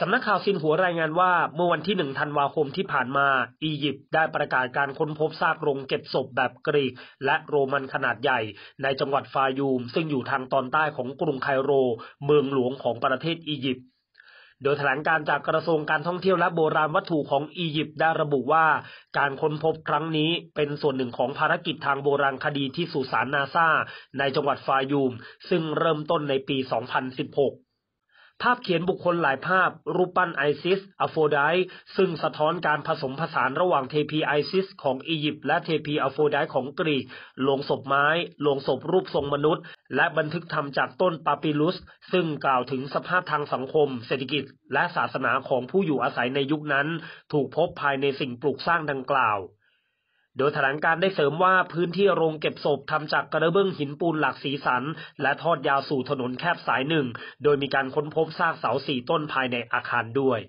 สำนักข่าวซินหัวรายงานว่า เมื่อวันที่หนึ่งธันวาคมที่ผ่านมา อียิปต์ได้ประกาศการค้นพบซากโรงเก็บศพแบบกรีก และโรมันขนาดใหญ่ในจังหวัดฟายูม ซึ่งอยู่ทางตอนใต้ของกรุงไคโรเมืองหลวงของประเทศอียิปต์โดยแถลงการจากกระทรวงการท่องเที่ยวและโบราณวัตถุของอียิปต์ได้ระบุว่า การค้นพบครั้งนี้ เป็นส่วนหนึ่งของภารกิจทางโบราณคดีที่สุสานนาซาในจังหวัดฟายูมซึ่งเริ่มต้นในปี 2016ภาพเขียนบุคคลหลายภาพ รูปปั้นไอซิสอโฟไดซึ่งสะท้อนการผสมผสานระหว่างเทพีไอซิสของอียิปต์และเทพีอโฟไดของกรีกลงศพไม้ลงศพรูปทรงมนุษย์ และบันทึกทำจากต้นปาปิลุส ซึ่งกล่าวถึงสภาพทางสังคม เศรษฐกิจและศาสนาของผู้อยู่อาศัยในยุคนั้นถูกพบภายในสิ่งปลูกสร้างดังกล่าวโดยแถลงการได้เสริมว่าพื้นที่โรงเก็บศพทำจากกระเบื้องหินปูนหลากสีสัน และทอดยาวสู่ถนนแคบสายหนึ่ง โดยมีการค้นพบซากเสาสี่ต้นภายในอาคารด้วย